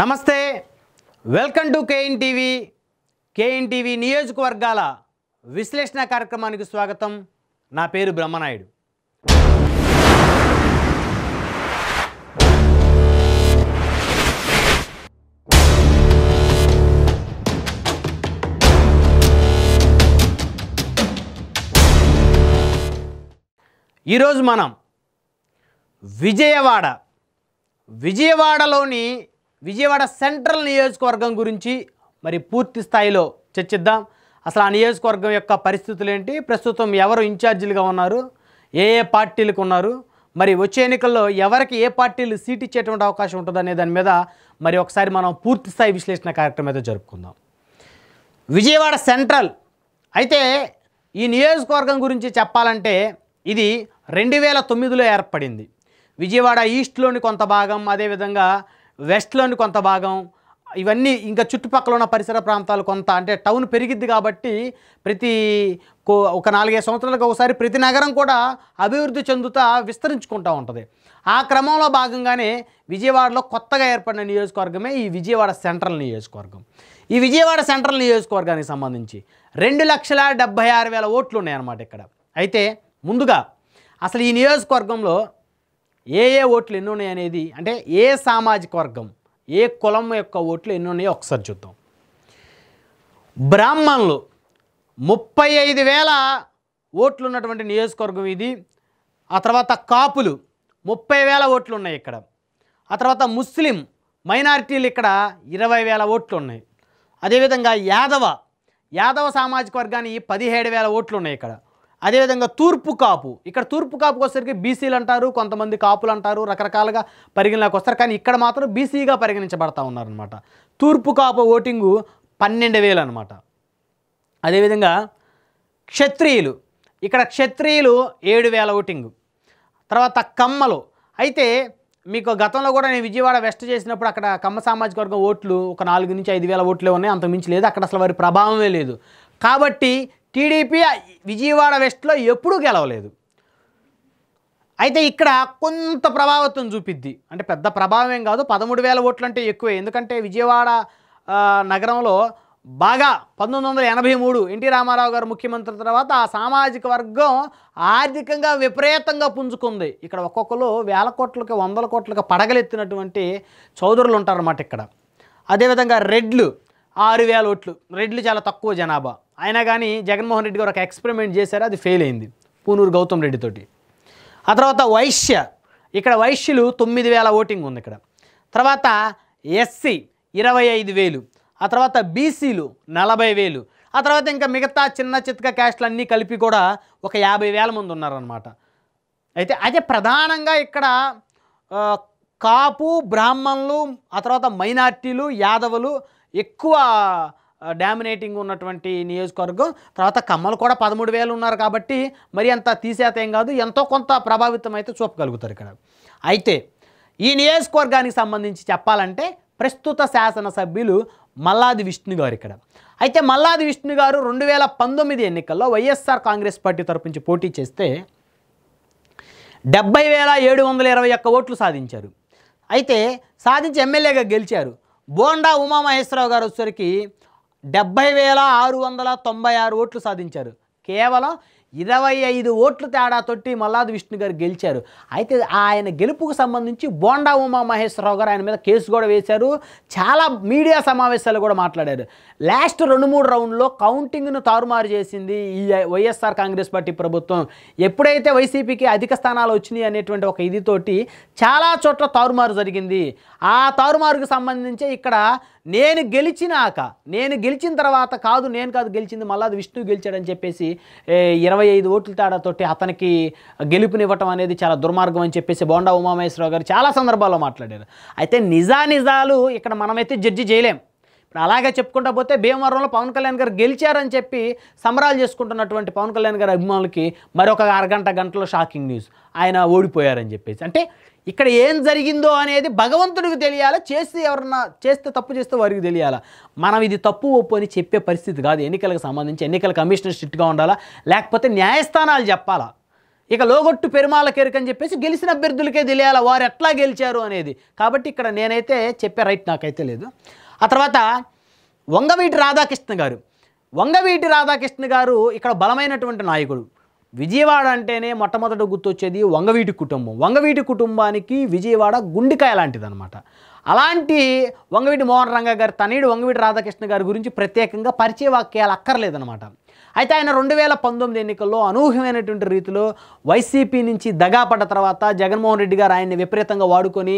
నమస్తే welcome to KN TV KN TV నియోజకవర్గాల విశ్లేషణ కార్యక్రమానికి స్వాగతం నా పేరు బ్రహ్మనాయుడు ఈరోజు మనం విజయవాడ విజయవాడలోని విజయవాడ సెంట్రల్ నియోజకవర్గం గురించి మరి పూర్తి స్థాయిలో చర్చిద్దాం అసలు ఆ నియోజకవర్గం యొక్క పరిస్థితులు ఏంటి ప్రస్తుతం ఎవరు ఇన్ఛార్జీలుగా ఉన్నారు ఏ ఏ పార్టీలకు ఉన్నారు మరి వచ్చే ఎన్నికల్లో ఎవరికి ఏ పార్టీలు సీట్ ఇచ్చేటువంటి అవకాశం ఉంటుందనే దాని మీద మరి ఒకసారి మనం పూర్తి స్థాయి విశ్లేషణ కార్యక్రమం అయితే జరుపుకుందాం విజయవాడ సెంట్రల్ అయితే ఈ నియోజకవర్గం గురించి చెప్పాలంటే ఇది రెండు వేల తొమ్మిదిలో ఏర్పడింది విజయవాడ ఈస్ట్లోని కొంత భాగం అదేవిధంగా వెస్ట్లోని కొంత భాగం ఇవన్నీ ఇంకా చుట్టుపక్కల ఉన్న పరిసర ప్రాంతాలు కొంత అంటే టౌన్ పెరిగిద్ది కాబట్టి ప్రతి ఒక నాలుగైదు సంవత్సరాలకు ఒకసారి ప్రతి నగరం కూడా అభివృద్ధి చెందుతా విస్తరించుకుంటూ ఉంటుంది ఆ క్రమంలో భాగంగానే విజయవాడలో కొత్తగా ఏర్పడిన నియోజకవర్గమే ఈ విజయవాడ సెంట్రల్ నియోజకవర్గం ఈ విజయవాడ సెంట్రల్ నియోజకవర్గానికి సంబంధించి రెండు లక్షల డెబ్భై ఆరు వేల ఓట్లు ఉన్నాయన్నమాట ఇక్కడ అయితే ముందుగా అసలు ఈ నియోజకవర్గంలో ఏ ఏ ఓట్లు ఎన్ని ఉన్నాయి అనేది అంటే ఏ సామాజిక వర్గం ఏ కులం యొక్క ఓట్లు ఎన్ని ఉన్నాయో ఒకసారి చూద్దాం బ్రాహ్మణులు ముప్పై ఐదు వేల ఓట్లు ఉన్నటువంటి నియోజకవర్గం ఇది ఆ తర్వాత కాపులు ముప్పై వేల ఓట్లు ఉన్నాయి ఇక్కడ ఆ తర్వాత ముస్లిం మైనారిటీలు ఇక్కడ ఇరవై వేల ఓట్లు ఉన్నాయి అదేవిధంగా యాదవ యాదవ సామాజిక వర్గానికి పదిహేడు వేల ఓట్లు ఉన్నాయి ఇక్కడ అదేవిధంగా తూర్పు కాపు ఇక్కడ తూర్పు కాపుకి వచ్చేసరికి బీసీలు అంటారు కొంతమంది కాపులు అంటారు రకరకాలుగా పరిగణలోకి వస్తారు కానీ ఇక్కడ మాత్రం బీసీగా పరిగణించబడతా ఉన్నారనమాట తూర్పు కాపు ఓటింగు పన్నెండు వేలు అనమాట అదేవిధంగా క్షత్రియులు ఇక్కడ క్షత్రియులు ఏడు వేల ఓటింగు తర్వాత కమ్మలు అయితే మీకు గతంలో కూడా నేను విజయవాడ వెస్ట్ చేసినప్పుడు అక్కడ కమ్మ సామాజిక వర్గం ఓట్లు ఒక నాలుగు నుంచి ఐదు వేల ఓట్లే ఉన్నాయి అంత మించి లేదు అక్కడ అసలు వారి ప్రభావమే లేదు కాబట్టి టీడీపీ విజయవాడ వెస్ట్లో ఎప్పుడూ గెలవలేదు అయితే ఇక్కడ కొంత ప్రభావితం చూపిద్ది అంటే పెద్ద ప్రభావం ఏం కాదు పదమూడు వేల ఓట్లు అంటే ఎక్కువే ఎందుకంటే విజయవాడ నగరంలో బాగా పంతొమ్మిది వందల ఎనభై మూడు ఎన్టీ రామారావు గారు ముఖ్యమంత్రి తర్వాత ఆ సామాజిక వర్గం ఆర్థికంగా విపరీతంగా పుంజుకుంది ఇక్కడ ఒక్కొక్కరు వేల కోట్లకి వందల కోట్లకి పడగలెత్తినటువంటి చౌదరులు ఉంటారన్నమాట ఇక్కడ అదేవిధంగా రెడ్లు ఆరు వేల ఓట్లు రెడ్లు చాలా తక్కువ జనాభా అయినా కానీ జగన్మోహన్ రెడ్డి గారు ఒక ఎక్స్పెరిమెంట్ చేశారు అది ఫెయిల్ అయింది పూనూరు గౌతమ్ రెడ్డితోటి ఆ తర్వాత వైశ్య ఇక్కడ వైశ్యులు తొమ్మిది వేల ఓటింగ్ ఉంది ఇక్కడ తర్వాత ఎస్సీ ఇరవై ఐదు వేలు ఆ తర్వాత బీసీలు నలభై వేలు ఆ తర్వాత ఇంకా మిగతా చిన్న చితక క్యాస్ట్లు అన్నీ కలిపి కూడా ఒక యాభై వేల మంది ఉన్నారనమాట అయితే అదే ప్రధానంగా ఇక్కడ కాపు బ్రాహ్మణులు ఆ తర్వాత మైనార్టీలు యాదవులు ఎక్కువ డామినేటింగ్ ఉన్నటువంటి నియోజకవర్గం తర్వాత కమ్మలు కూడా పదమూడు వేలు ఉన్నారు కాబట్టి మరి అంత తీసేత ఏం కాదు ఎంతో కొంత ప్రభావితం అయితే చూపగలుగుతారు ఇక్కడ అయితే ఈ నియోజకవర్గానికి సంబంధించి చెప్పాలంటే ప్రస్తుత శాసనసభ్యులు మల్లాది విష్ణు గారు ఇక్కడ అయితే మల్లాది విష్ణు గారు రెండు వేల పంతొమ్మిది ఎన్నికల్లో వైఎస్ఆర్ కాంగ్రెస్ పార్టీ తరపు నుంచి పోటీ చేస్తే డెబ్బై వేల ఏడు వందల ఇరవై ఒక్క ఓట్లు సాధించారు అయితే సాధించి ఎమ్మెల్యేగా గెలిచారు బోండా ఉమామహేశ్వరరావు గారు వచ్చేసరికి డెబ్బై వేల ఆరు వందల తొంభై ఆరు ఓట్లు సాధించారు కేవలం ఇరవై ఐదు ఓట్లు తొట్టి మల్లాది విష్ణు గారు గెలిచారు అయితే ఆయన గెలుపుకు సంబంధించి బోండా ఉమా మహేశ్వరరావు గారు ఆయన మీద కేసు కూడా వేశారు చాలా మీడియా సమావేశాలు కూడా మాట్లాడారు లాస్ట్ రెండు మూడు రౌండ్లో కౌంటింగ్ను తారుమారు చేసింది ఈ వైఎస్ఆర్ కాంగ్రెస్ పార్టీ ప్రభుత్వం ఎప్పుడైతే వైసీపీకి అధిక స్థానాలు వచ్చినాయి అనేటువంటి ఒక ఇదితోటి చాలా చోట్ల తారుమారు జరిగింది ఆ తారుమారుకు సంబంధించి ఇక్కడ నేను గెలిచినాక నేను గెలిచిన తర్వాత కాదు నేను కాదు గెలిచింది మల్లాది విష్ణు గెలిచాడని చెప్పేసి ఇరవై ఇరవై ఐదు ఓట్ల తేడాతోటి అతనికి గెలుపునివ్వటం అనేది చాలా దుర్మార్గం అని చెప్పేసి బోండా ఉమామహేశ్వరరావు గారు చాలా సందర్భాల్లో మాట్లాడారు అయితే నిజానిజాలు ఇక్కడ మనమైతే జడ్జి చేయలేం ఇప్పుడు అలాగే చెప్పుకుంటా పోతే భీమవరంలో పవన్ కళ్యాణ్ గారు గెలిచారని చెప్పి సంబరాలు చేసుకుంటున్నటువంటి పవన్ కళ్యాణ్ గారి అభిమానులకి మరొక అరగంట గంటలో షాకింగ్ న్యూస్ ఆయన ఓడిపోయారని చెప్పేసి అంటే ఇక్కడ ఏం జరిగిందో అనేది భగవంతుడికి తెలియాలా చేస్తే ఎవరన్నా చేస్తే తప్పు చేస్తే వారికి తెలియాలా మనం ఇది తప్పు ఒప్పు అని చెప్పే పరిస్థితి కాదు ఎన్నికలకు సంబంధించి ఎన్నికల కమిషనర్ స్ట్రిక్ట్గా ఉండాలా లేకపోతే న్యాయస్థానాలు చెప్పాలా ఇక లోగొట్టు పెరుమాల కేరుకని చెప్పేసి గెలిచిన అభ్యర్థులకే తెలియాలా వారు ఎట్లా గెలిచారు అనేది కాబట్టి ఇక్కడ నేనైతే చెప్పే రైట్ నాకైతే లేదు ఆ తర్వాత వంగవీటి రాధాకృష్ణ గారు వంగవీటి రాధాకృష్ణ గారు ఇక్కడ బలమైనటువంటి నాయకుడు విజయవాడ అంటేనే మొట్టమొదటి గుర్తొచ్చేది వంగవీటి కుటుంబం వంగవీటి కుటుంబానికి విజయవాడ గుండెకాయ లాంటిదనమాట అలాంటి వంగవీటి మోహన్ రంగ గారి తనయుడు వంగవీటి రాధాకృష్ణ గారి గురించి ప్రత్యేకంగా పరిచయ వాక్యాలు అక్కర్లేదనమాట అయితే ఆయన రెండు వేల పంతొమ్మిది ఎన్నికల్లో అనూహ్యమైనటువంటి రీతిలో వైసీపీ నుంచి దగాపడ్డ తర్వాత జగన్మోహన్ రెడ్డి గారు ఆయన్ని విపరీతంగా వాడుకొని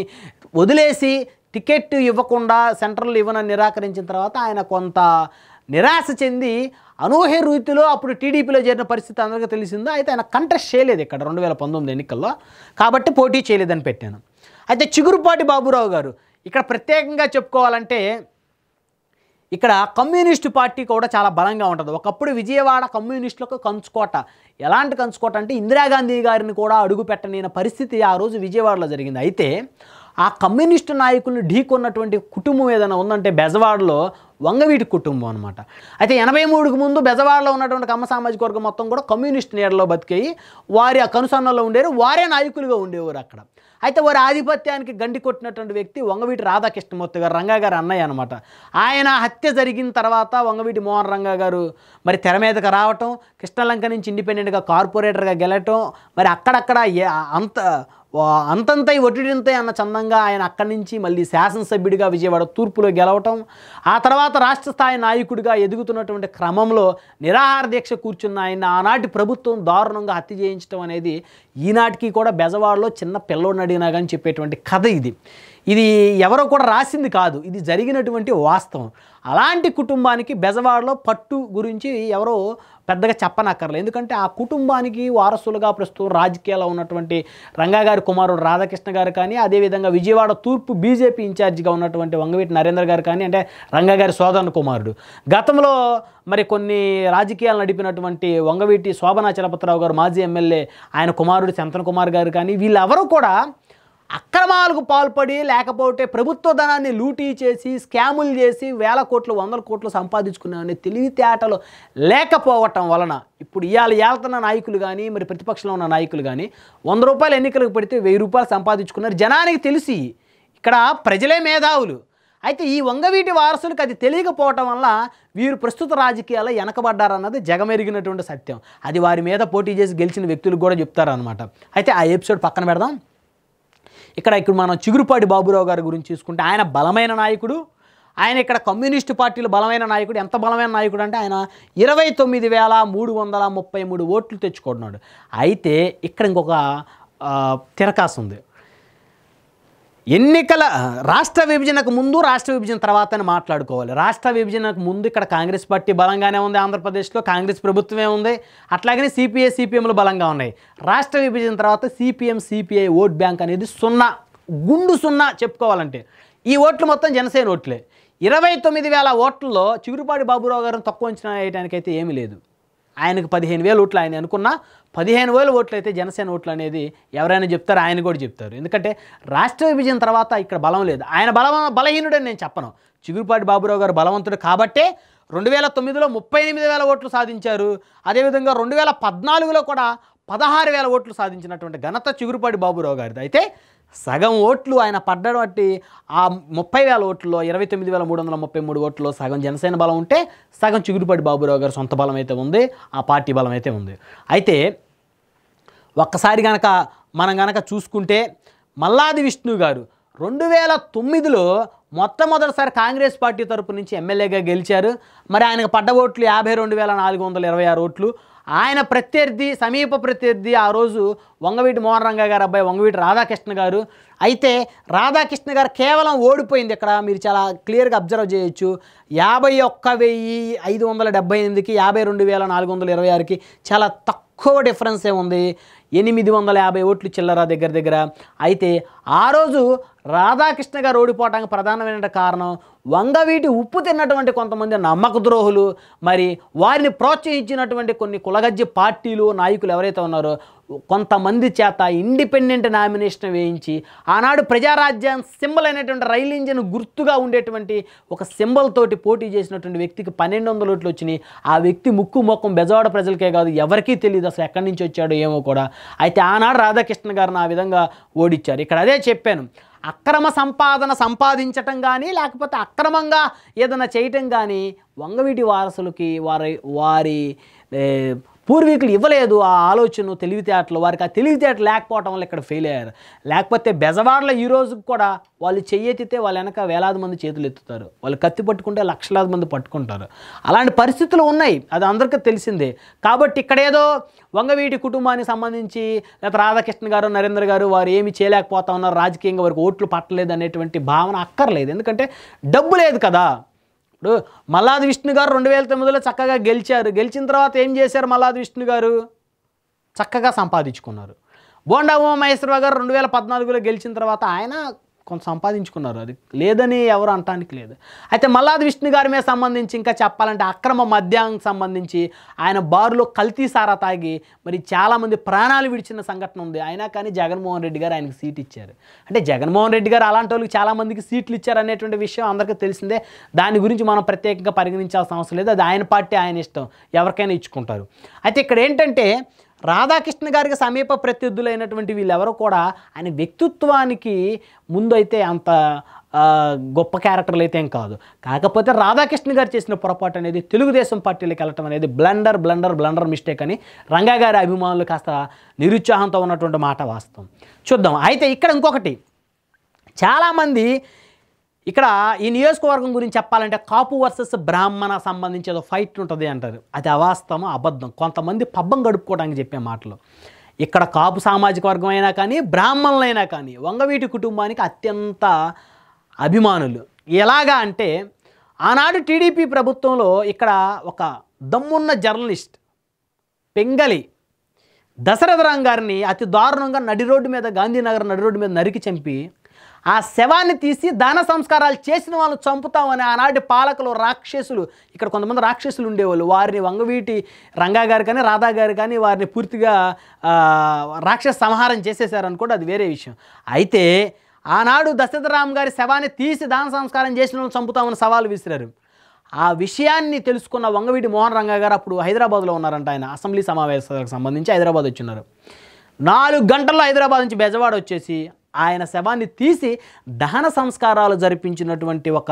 వదిలేసి టికెట్ ఇవ్వకుండా సెంట్రల్ ఇవ్వనని నిరాకరించిన తర్వాత ఆయన కొంత నిరాశ చెంది అనూహ్య రీతిలో అప్పుడు టీడీపీలో చేరిన పరిస్థితి అందరికీ తెలిసిందో అయితే ఆయన కంటెస్ట్ చేయలేదు ఇక్కడ రెండు వేల పంతొమ్మిది ఎన్నికల్లో కాబట్టి పోటీ చేయలేదని పెట్టాను అయితే చిగురుపాటి బాబురావు గారు ఇక్కడ ప్రత్యేకంగా చెప్పుకోవాలంటే ఇక్కడ కమ్యూనిస్టు పార్టీ కూడా చాలా బలంగా ఉంటుంది ఒకప్పుడు విజయవాడ కమ్యూనిస్టులకు కంచుకోట ఎలాంటి కంచుకోట అంటే ఇందిరాగాంధీ గారిని కూడా అడుగు పెట్టలేని పరిస్థితి ఆ రోజు విజయవాడలో జరిగింది అయితే ఆ కమ్యూనిస్టు నాయకులను ఢీకొన్నటువంటి కుటుంబం ఏదైనా ఉందంటే బెజవాడలో వంగవీటి కుటుంబం అనమాట అయితే ఎనభై మూడుకు ముందు బెజవాడలో ఉన్నటువంటి కమ్మ సామాజిక వర్గం మొత్తం కూడా కమ్యూనిస్ట్ నీడలో బతికేయి వారి ఆ కనుసన్నలో ఉండేవారు వారే నాయకులుగా ఉండేవారు అక్కడ అయితే వారి ఆధిపత్యానికి గండి కొట్టినటువంటి వ్యక్తి వంగవీటి రాధాకృష్ణమూర్తి గారు రంగా గారు అన్నయ్య అనమాట ఆయన హత్య జరిగిన తర్వాత వంగవీటి మోహన్ రంగా గారు మరి తెర మీదకి రావటం కృష్ణలంక నుంచి ఇండిపెండెంట్గా కార్పొరేటర్గా గెలటం మరి అక్కడక్కడ అంత అంతంతై ఒటిడింతై అన్న చందంగా ఆయన అక్కడి నుంచి మళ్ళీ శాసనసభ్యుడిగా విజయవాడ తూర్పులో గెలవటం ఆ తర్వాత రాష్ట్ర స్థాయి నాయకుడిగా ఎదుగుతున్నటువంటి క్రమంలో నిరాహార దీక్ష కూర్చున్న ఆయన ఆనాటి ప్రభుత్వం దారుణంగా హత్య చేయించడం అనేది ఈనాటికి కూడా బెజవాడలో చిన్న పిల్లోడిని అడిగినా కానీ చెప్పేటువంటి కథ ఇది ఇది ఎవరో కూడా రాసింది కాదు ఇది జరిగినటువంటి వాస్తవం అలాంటి కుటుంబానికి బెజవాడలో పట్టు గురించి ఎవరో పెద్దగా చెప్పనక్కర్లేదు ఎందుకంటే ఆ కుటుంబానికి వారసులుగా ప్రస్తుతం రాజకీయాల్లో ఉన్నటువంటి రంగాగారి కుమారుడు రాధాకృష్ణ గారు కానీ అదేవిధంగా విజయవాడ తూర్పు బీజేపీ ఇన్ఛార్జిగా ఉన్నటువంటి వంగవీటి నరేంద్ర గారు కానీ అంటే రంగాగారి సోదరుని కుమారుడు గతంలో మరి కొన్ని రాజకీయాలు నడిపినటువంటి వంగవీటి శోభనా చలపతిరావు గారు మాజీ ఎమ్మెల్యే ఆయన కుమారుడు శంతన్ కుమార్ గారు కానీ వీళ్ళెవరూ కూడా అక్రమాలకు పాల్పడి లేకపోతే ప్రభుత్వ ధనాన్ని లూటీ చేసి స్కాములు చేసి వేల కోట్లు వందల కోట్లు సంపాదించుకున్నామని తెలివితేటలు లేకపోవటం వలన ఇప్పుడు ఇవాళ ఏళ్తున్న నాయకులు కానీ మరి ప్రతిపక్షంలో ఉన్న నాయకులు కానీ వంద రూపాయలు ఎన్నికలకు పెడితే వెయ్యి రూపాయలు సంపాదించుకున్నారు జనానికి తెలిసి ఇక్కడ ప్రజలే మేధావులు అయితే ఈ వంగవీటి వారసులకు అది తెలియకపోవటం వల్ల వీరు ప్రస్తుత రాజకీయాల్లో వెనకబడ్డారన్నది జగమెరిగినటువంటి సత్యం అది వారి మీద పోటీ చేసి గెలిచిన వ్యక్తులు కూడా చెప్తారనమాట అయితే ఆ ఎపిసోడ్ పక్కన పెడదాం ఇక్కడ ఇక్కడ మనం చిగురుపాటి బాబురావు గారి గురించి చూసుకుంటే ఆయన బలమైన నాయకుడు ఆయన ఇక్కడ కమ్యూనిస్టు పార్టీలో బలమైన నాయకుడు ఎంత బలమైన నాయకుడు అంటే ఆయన ఇరవై తొమ్మిది వేల మూడు వందల ముప్పై మూడు ఓట్లు తెచ్చుకుంటున్నాడు అయితే ఇక్కడ ఇంకొక తిరకాసు ఉంది ఎన్నికల రాష్ట్ర విభజనకు ముందు రాష్ట్ర విభజన తర్వాత మాట్లాడుకోవాలి రాష్ట్ర విభజనకు ముందు ఇక్కడ కాంగ్రెస్ పార్టీ బలంగానే ఉంది ఆంధ్రప్రదేశ్లో కాంగ్రెస్ ప్రభుత్వమే ఉంది అట్లాగనే సిపిఐ సిపిఎంలు బలంగా ఉన్నాయి రాష్ట్ర విభజన తర్వాత సిపిఎం సిపిఐ ఓట్ బ్యాంక్ అనేది సున్నా గుండు సున్నా చెప్పుకోవాలంటే ఈ ఓట్లు మొత్తం జనసేన ఓట్లే ఇరవై తొమ్మిది వేల ఓట్లలో చిగురుపాటి బాబురావు గారిని తక్కువ అంచనా వేయడానికైతే ఏమీ లేదు ఆయనకు పదిహేను వేలు ఓట్లు ఆయన అనుకున్న పదిహేను వేల ఓట్లు అయితే జనసేన ఓట్లు అనేది ఎవరైనా చెప్తారో ఆయన కూడా చెప్తారు ఎందుకంటే రాష్ట్ర విభజన తర్వాత ఇక్కడ బలం లేదు ఆయన బలవ బలహీనుడని నేను చెప్పను చిగురుపాటి బాబురావు గారు బలవంతుడు కాబట్టే రెండు వేల తొమ్మిదిలో ముప్పై ఎనిమిది వేల ఓట్లు సాధించారు అదేవిధంగా రెండు వేల పద్నాలుగులో కూడా పదహారు వేల ఓట్లు సాధించినటువంటి ఘనత చిగురుపాటి బాబురావు గారిది అయితే సగం ఓట్లు ఆయన బట్టి ఆ ముప్పై వేల ఓట్లలో ఇరవై తొమ్మిది వేల మూడు వందల ముప్పై మూడు ఓట్లలో సగం జనసేన బలం ఉంటే సగం చిగురుపాటి బాబురావు గారు సొంత బలం అయితే ఉంది ఆ పార్టీ బలం అయితే ఉంది అయితే ఒక్కసారి గనక మనం గనక చూసుకుంటే మల్లాది విష్ణు గారు రెండు వేల తొమ్మిదిలో మొట్టమొదటిసారి కాంగ్రెస్ పార్టీ తరపు నుంచి ఎమ్మెల్యేగా గెలిచారు మరి ఆయనకు పడ్డ ఓట్లు యాభై రెండు వేల నాలుగు వందల ఇరవై ఆరు ఓట్లు ఆయన ప్రత్యర్థి సమీప ప్రత్యర్థి ఆ రోజు వంగవీటి మోహనరంగ గారు అబ్బాయి వంగవీటి రాధాకృష్ణ గారు అయితే రాధాకృష్ణ గారు కేవలం ఓడిపోయింది ఇక్కడ మీరు చాలా క్లియర్గా అబ్జర్వ్ చేయొచ్చు యాభై ఒక్క వెయ్యి ఐదు వందల డెబ్బై ఎనిమిదికి యాభై రెండు వేల నాలుగు వందల ఇరవై ఆరుకి చాలా తక్కువ డిఫరెన్సే ఉంది ఎనిమిది వందల యాభై ఓట్లు చిల్లరా దగ్గర దగ్గర అయితే ఆ రోజు రాధాకృష్ణ గారు ఓడిపోవటానికి ప్రధానమైన కారణం వంగవీటి ఉప్పు తిన్నటువంటి కొంతమంది నమ్మక ద్రోహులు మరి వారిని ప్రోత్సహించినటువంటి కొన్ని కులగజ్జి పార్టీలు నాయకులు ఎవరైతే ఉన్నారో కొంతమంది చేత ఇండిపెండెంట్ నామినేషన్ వేయించి ఆనాడు ప్రజారాజ్యం సింబల్ అయినటువంటి రైలు ఇంజిన్ గుర్తుగా ఉండేటువంటి ఒక సింబల్ తోటి పోటీ చేసినటువంటి వ్యక్తికి పన్నెండు వందల ఓట్లు వచ్చినాయి ఆ వ్యక్తి ముక్కు మొక్కం బెజవాడ ప్రజలకే కాదు ఎవరికీ తెలియదు అసలు ఎక్కడి నుంచి వచ్చాడో ఏమో కూడా అయితే ఆనాడు రాధాకృష్ణ గారిని ఆ విధంగా ఓడిచ్చారు ఇక్కడ అదే చెప్పాను అక్రమ సంపాదన సంపాదించటం కానీ లేకపోతే అక్రమంగా ఏదైనా చేయటం కానీ వంగవీటి వారసులకి వారి వారి పూర్వీకులు ఇవ్వలేదు ఆ ఆలోచన తెలివితేటలు వారికి ఆ తెలివితేటలు లేకపోవటం వల్ల ఇక్కడ ఫెయిల్ అయ్యారు లేకపోతే బెజవాడలో ఈ రోజుకి కూడా వాళ్ళు చెయ్యెత్తితే వాళ్ళు వెనక వేలాది మంది చేతులు ఎత్తుతారు వాళ్ళు కత్తి పట్టుకుంటే లక్షలాది మంది పట్టుకుంటారు అలాంటి పరిస్థితులు ఉన్నాయి అది అందరికీ తెలిసిందే కాబట్టి ఇక్కడేదో వంగవీటి కుటుంబానికి సంబంధించి లేకపోతే రాధాకృష్ణ గారు నరేంద్ర గారు వారు ఏమి చేయలేకపోతా ఉన్నారు రాజకీయంగా వారికి ఓట్లు పట్టలేదు అనేటువంటి భావన అక్కర్లేదు ఎందుకంటే డబ్బు లేదు కదా ఇప్పుడు మల్లాది విష్ణు గారు రెండు వేల తొమ్మిదిలో చక్కగా గెలిచారు గెలిచిన తర్వాత ఏం చేశారు మల్లాది విష్ణు గారు చక్కగా సంపాదించుకున్నారు బోండా మహేశ్వరరావు గారు రెండు వేల పద్నాలుగులో గెలిచిన తర్వాత ఆయన కొంత సంపాదించుకున్నారు అది లేదని ఎవరు అనటానికి లేదు అయితే మల్లాది విష్ణు గారి మీద సంబంధించి ఇంకా చెప్పాలంటే అక్రమ మద్యానికి సంబంధించి ఆయన బారులో కల్తీ తాగి మరి చాలామంది ప్రాణాలు విడిచిన సంఘటన ఉంది అయినా కానీ జగన్మోహన్ రెడ్డి గారు ఆయనకు సీట్ ఇచ్చారు అంటే జగన్మోహన్ రెడ్డి గారు అలాంటి వాళ్ళకి చాలామందికి సీట్లు ఇచ్చారు అనేటువంటి విషయం అందరికీ తెలిసిందే దాని గురించి మనం ప్రత్యేకంగా పరిగణించాల్సిన అవసరం లేదు అది ఆయన పార్టీ ఆయన ఇష్టం ఎవరికైనా ఇచ్చుకుంటారు అయితే ఇక్కడ ఏంటంటే రాధాకృష్ణ గారికి సమీప ప్రత్యర్థులైనటువంటి వీళ్ళెవరో కూడా ఆయన వ్యక్తిత్వానికి ముందైతే అంత గొప్ప క్యారెక్టర్లు అయితే ఏం కాదు కాకపోతే రాధాకృష్ణ గారు చేసిన పొరపాటు అనేది తెలుగుదేశం పార్టీలకు వెళ్ళటం అనేది బ్లండర్ బ్లండర్ బ్లండర్ మిస్టేక్ అని రంగాగారి గారి అభిమానులు కాస్త నిరుత్సాహంతో ఉన్నటువంటి మాట వాస్తవం చూద్దాం అయితే ఇక్కడ ఇంకొకటి చాలామంది ఇక్కడ ఈ నియోజకవర్గం గురించి చెప్పాలంటే కాపు వర్సెస్ బ్రాహ్మణ సంబంధించి ఏదో ఫైట్ ఉంటుంది అంటారు అది అవాస్తవం అబద్ధం కొంతమంది పబ్బం గడుపుకోవడానికి చెప్పే మాటలు ఇక్కడ కాపు సామాజిక వర్గం అయినా కానీ బ్రాహ్మణులైనా కానీ వంగవీటి కుటుంబానికి అత్యంత అభిమానులు ఎలాగా అంటే ఆనాడు టీడీపీ ప్రభుత్వంలో ఇక్కడ ఒక దమ్మున్న జర్నలిస్ట్ పెంగలి దశరథరాం గారిని అతి దారుణంగా నడి రోడ్డు మీద గాంధీనగర్ నడి రోడ్డు మీద నరికి చంపి ఆ శవాన్ని తీసి దాన సంస్కారాలు చేసిన వాళ్ళు చంపుతామని ఆనాటి పాలకులు రాక్షసులు ఇక్కడ కొంతమంది రాక్షసులు ఉండేవాళ్ళు వారిని వంగవీటి రంగా గారు కానీ రాధా గారు కానీ వారిని పూర్తిగా రాక్షస సంహారం చేసేసారనుకోండి అది వేరే విషయం అయితే ఆనాడు దశరథరామ్ గారి శవాన్ని తీసి దాన సంస్కారం చేసిన వాళ్ళు చంపుతామని సవాలు విసిరారు ఆ విషయాన్ని తెలుసుకున్న వంగవీటి మోహన్ రంగా గారు అప్పుడు హైదరాబాద్లో ఉన్నారంట ఆయన అసెంబ్లీ సమావేశాలకు సంబంధించి హైదరాబాద్ వచ్చిన్నారు నాలుగు గంటల్లో హైదరాబాద్ నుంచి బెజవాడ వచ్చేసి ఆయన శవాన్ని తీసి దహన సంస్కారాలు జరిపించినటువంటి ఒక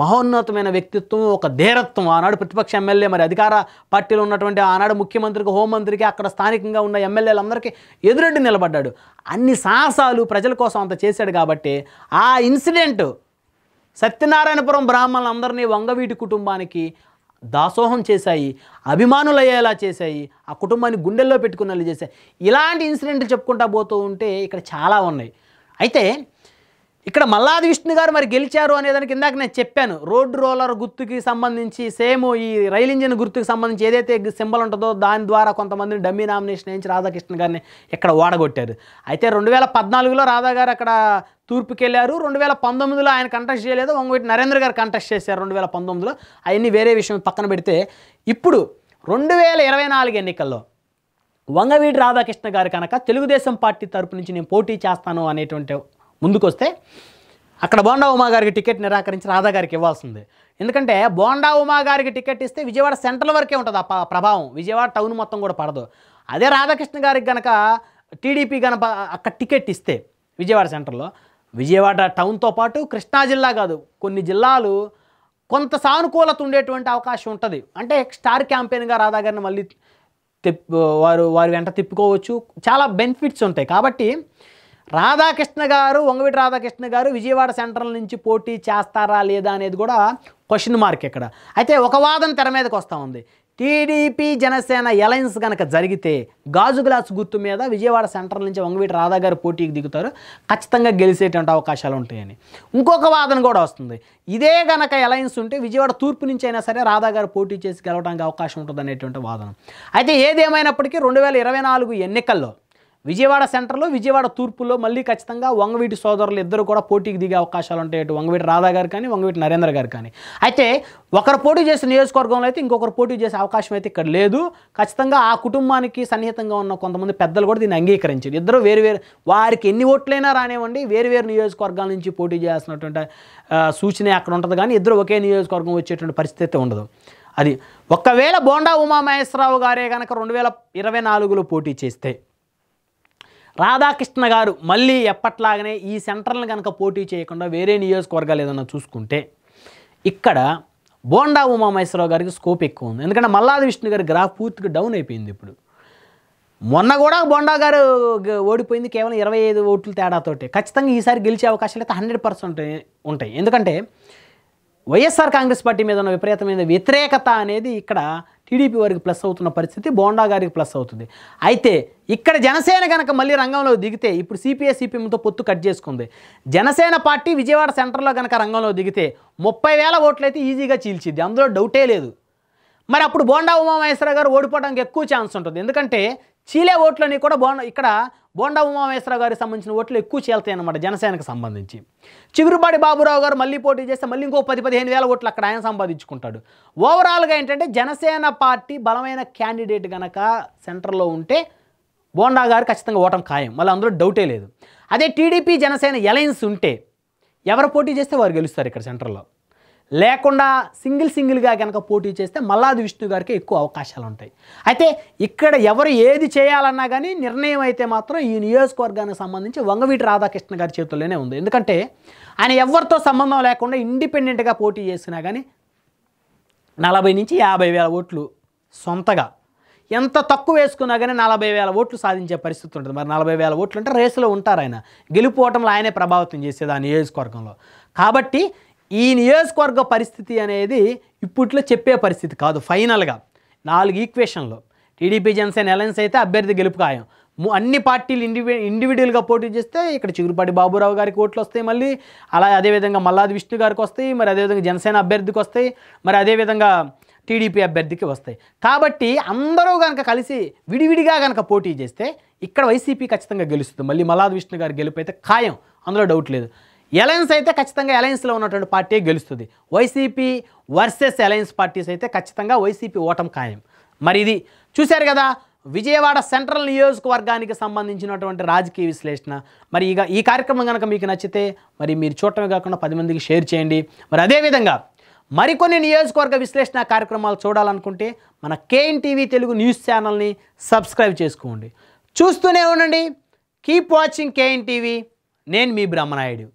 మహోన్నతమైన వ్యక్తిత్వం ఒక ధీరత్వం ఆనాడు ప్రతిపక్ష ఎమ్మెల్యే మరి అధికార పార్టీలో ఉన్నటువంటి ఆనాడు ముఖ్యమంత్రికి హోంమంత్రికి అక్కడ స్థానికంగా ఉన్న ఎమ్మెల్యేలందరికీ ఎదురెడ్డి నిలబడ్డాడు అన్ని సాహసాలు ప్రజల కోసం అంత చేశాడు కాబట్టి ఆ ఇన్సిడెంట్ సత్యనారాయణపురం బ్రాహ్మణులందరినీ వంగవీటి కుటుంబానికి దాసోహం చేశాయి అభిమానులయ్యేలా చేశాయి ఆ కుటుంబాన్ని గుండెల్లో పెట్టుకునేలా చేశాయి ఇలాంటి ఇన్సిడెంట్లు చెప్పుకుంటా పోతూ ఉంటే ఇక్కడ చాలా ఉన్నాయి అయితే ఇక్కడ మల్లాది విష్ణు గారు మరి గెలిచారు అనేదానికి ఇందాక నేను చెప్పాను రోడ్డు రోలర్ గుర్తుకి సంబంధించి సేమ్ ఈ రైల్ ఇంజిన్ గుర్తుకి సంబంధించి ఏదైతే సింబల్ ఉంటుందో దాని ద్వారా కొంతమందిని డమ్మీ నామినేషన్ వేయించి రాధాకృష్ణ గారిని ఇక్కడ ఓడగొట్టారు అయితే రెండు వేల పద్నాలుగులో రాధా గారు అక్కడ తూర్పుకెళ్ళారు రెండు వేల పంతొమ్మిదిలో ఆయన కంటెస్ట్ చేయలేదు వంగవీటి నరేంద్ర గారు కంటెస్ట్ చేశారు రెండు వేల పంతొమ్మిదిలో అవన్నీ వేరే విషయం పక్కన పెడితే ఇప్పుడు రెండు వేల ఇరవై నాలుగు ఎన్నికల్లో వంగవీటి రాధాకృష్ణ గారు కనుక తెలుగుదేశం పార్టీ తరపు నుంచి నేను పోటీ చేస్తాను అనేటువంటి ముందుకొస్తే అక్కడ బోండా ఉమా గారికి టికెట్ నిరాకరించి రాధా గారికి ఇవ్వాల్సింది ఎందుకంటే బోండా ఉమా గారికి టికెట్ ఇస్తే విజయవాడ సెంట్రల్ వరకే ఉంటుంది ఆ ప్రభావం విజయవాడ టౌన్ మొత్తం కూడా పడదు అదే రాధాకృష్ణ గారికి కనుక టీడీపీ కనుక అక్కడ టికెట్ ఇస్తే విజయవాడ సెంటర్లో విజయవాడ టౌన్తో పాటు కృష్ణా జిల్లా కాదు కొన్ని జిల్లాలు కొంత సానుకూలత ఉండేటువంటి అవకాశం ఉంటుంది అంటే స్టార్ క్యాంపెయిన్గా రాధా గారిని మళ్ళీ వారు వారి వెంట తిప్పుకోవచ్చు చాలా బెనిఫిట్స్ ఉంటాయి కాబట్టి రాధాకృష్ణ గారు వంగవీటి రాధాకృష్ణ గారు విజయవాడ సెంట్రల్ నుంచి పోటీ చేస్తారా లేదా అనేది కూడా క్వశ్చన్ మార్క్ ఇక్కడ అయితే ఒక వాదన తెర మీదకి వస్తూ ఉంది టీడీపీ జనసేన అలయన్స్ కనుక జరిగితే గాజు గ్లాస్ గుర్తు మీద విజయవాడ సెంటర్ నుంచి వంగవీటి రాధా గారు పోటీకి దిగుతారు ఖచ్చితంగా గెలిచేటువంటి అవకాశాలు ఉంటాయని ఇంకొక వాదన కూడా వస్తుంది ఇదే గనక అలయన్స్ ఉంటే విజయవాడ తూర్పు నుంచి అయినా సరే రాధా గారు పోటీ చేసి గెలవడానికి అవకాశం ఉంటుంది వాదన అయితే ఏదేమైనప్పటికీ రెండు వేల ఇరవై నాలుగు ఎన్నికల్లో విజయవాడ సెంటర్లో విజయవాడ తూర్పులో మళ్ళీ ఖచ్చితంగా వంగవీటి సోదరులు ఇద్దరు కూడా పోటీకి దిగే అవకాశాలు ఉంటాయి అటు వంగవీటి రాధా గారు కానీ వంగవీటి నరేంద్ర గారు కానీ అయితే ఒకరు పోటీ చేసే నియోజకవర్గంలో అయితే ఇంకొకరు పోటీ చేసే అవకాశం అయితే ఇక్కడ లేదు ఖచ్చితంగా ఆ కుటుంబానికి సన్నిహితంగా ఉన్న కొంతమంది పెద్దలు కూడా దీన్ని అంగీకరించారు ఇద్దరు వేరు వేరు వారికి ఎన్ని ఓట్లైనా రానివ్వండి వేరు వేరు నియోజకవర్గాల నుంచి పోటీ చేయాల్సినటువంటి సూచన అక్కడ ఉంటుంది కానీ ఇద్దరు ఒకే నియోజకవర్గం వచ్చేటువంటి పరిస్థితి ఉండదు అది ఒకవేళ బోండా ఉమామహేశ్వరరావు గారే కనుక రెండు వేల ఇరవై నాలుగులో పోటీ చేస్తే రాధాకృష్ణ గారు మళ్ళీ ఎప్పట్లాగనే ఈ సెంటర్లను కనుక పోటీ చేయకుండా వేరే నియోజకవర్గాలు ఏదైనా చూసుకుంటే ఇక్కడ బోండా ఉమామహేశ్వరరావు గారికి స్కోప్ ఎక్కువ ఉంది ఎందుకంటే మల్లాది విష్ణు గారి గ్రాఫ్ పూర్తిగా డౌన్ అయిపోయింది ఇప్పుడు మొన్న కూడా బోండా గారు ఓడిపోయింది కేవలం ఇరవై ఐదు ఓట్లు తేడాతోటే ఖచ్చితంగా ఈసారి గెలిచే అవకాశాలు అయితే హండ్రెడ్ పర్సెంట్ ఉంటాయి ఎందుకంటే వైఎస్ఆర్ కాంగ్రెస్ పార్టీ మీద ఉన్న విపరీతమైన వ్యతిరేకత అనేది ఇక్కడ టీడీపీ వారికి ప్లస్ అవుతున్న పరిస్థితి బోండా గారికి ప్లస్ అవుతుంది అయితే ఇక్కడ జనసేన కనుక మళ్ళీ రంగంలో దిగితే ఇప్పుడు సిపిఐ సిపిఎంతో పొత్తు కట్ చేసుకుంది జనసేన పార్టీ విజయవాడ సెంటర్లో కనుక రంగంలో దిగితే ముప్పై వేల ఓట్లయితే ఈజీగా చీల్చిద్ది అందులో డౌటే లేదు మరి అప్పుడు బోండా ఉమామహేశ్వర గారు ఓడిపోవడానికి ఎక్కువ ఛాన్స్ ఉంటుంది ఎందుకంటే చీలే ఓట్లని కూడా బోండ ఇక్కడ బోండా ఉమామేశ్వరరావు గారికి సంబంధించిన ఓట్లు ఎక్కువ చీలతాయి జనసేనకు సంబంధించి చిగురుపాటి బాబురావు గారు మళ్ళీ పోటీ చేస్తే మళ్ళీ ఇంకో పది పదిహేను వేల ఓట్లు అక్కడ ఆయన సంపాదించుకుంటాడు ఓవరాల్గా ఏంటంటే జనసేన పార్టీ బలమైన క్యాండిడేట్ కనుక సెంటర్లో ఉంటే బోండా గారు ఖచ్చితంగా ఓటం ఖాయం మళ్ళీ అందులో డౌటే లేదు అదే టీడీపీ జనసేన ఎలయన్స్ ఉంటే ఎవరు పోటీ చేస్తే వారు గెలుస్తారు ఇక్కడ సెంటర్లో లేకుండా సింగిల్ సింగిల్గా కనుక పోటీ చేస్తే మల్లాది విష్ణు గారికి ఎక్కువ అవకాశాలు ఉంటాయి అయితే ఇక్కడ ఎవరు ఏది చేయాలన్నా కానీ నిర్ణయం అయితే మాత్రం ఈ నియోజకవర్గానికి సంబంధించి వంగవీటి రాధాకృష్ణ గారి చేతుల్లోనే ఉంది ఎందుకంటే ఆయన ఎవరితో సంబంధం లేకుండా ఇండిపెండెంట్గా పోటీ చేసినా కానీ నలభై నుంచి యాభై వేల ఓట్లు సొంతగా ఎంత తక్కువ వేసుకున్నా కానీ నలభై వేల ఓట్లు సాధించే పరిస్థితి ఉంటుంది మరి నలభై వేల ఓట్లు అంటే రేసులో ఉంటారు ఆయన గెలుపు ఓటంలో ఆయనే ప్రభావితం చేసేది ఆ నియోజకవర్గంలో కాబట్టి ఈ నియోజకవర్గ పరిస్థితి అనేది ఇప్పట్లో చెప్పే పరిస్థితి కాదు ఫైనల్గా నాలుగు ఈక్వేషన్లో టీడీపీ జనసేన అలయన్స్ అయితే అభ్యర్థి గెలుపు ఖాయం అన్ని పార్టీలు ఇండివి ఇండివిజువల్గా పోటీ చేస్తే ఇక్కడ చిగురుపాటి బాబురావు గారికి ఓట్లు వస్తాయి మళ్ళీ అలా అదేవిధంగా మల్లాది విష్ణు గారికి వస్తాయి మరి అదేవిధంగా జనసేన అభ్యర్థికి వస్తాయి మరి అదేవిధంగా టీడీపీ అభ్యర్థికి వస్తాయి కాబట్టి అందరూ కనుక కలిసి విడివిడిగా కనుక పోటీ చేస్తే ఇక్కడ వైసీపీ ఖచ్చితంగా గెలుస్తుంది మళ్ళీ మల్లాది విష్ణు గారు గెలుపు అయితే ఖాయం అందులో డౌట్ లేదు ఎలయన్స్ అయితే ఖచ్చితంగా ఎలయన్స్లో ఉన్నటువంటి పార్టీ గెలుస్తుంది వైసీపీ వర్సెస్ ఎలయన్స్ పార్టీస్ అయితే ఖచ్చితంగా వైసీపీ ఓటం ఖాయం మరి ఇది చూశారు కదా విజయవాడ సెంట్రల్ నియోజకవర్గానికి సంబంధించినటువంటి రాజకీయ విశ్లేషణ మరి ఇక ఈ కార్యక్రమం కనుక మీకు నచ్చితే మరి మీరు చూడటమే కాకుండా పది మందికి షేర్ చేయండి మరి అదేవిధంగా మరికొన్ని నియోజకవర్గ విశ్లేషణ కార్యక్రమాలు చూడాలనుకుంటే మన కేఎన్ టీవీ తెలుగు న్యూస్ ఛానల్ని సబ్స్క్రైబ్ చేసుకోండి చూస్తూనే ఉండండి కీప్ వాచింగ్ కేఎన్ టీవీ నేను మీ బ్రహ్మనాయుడు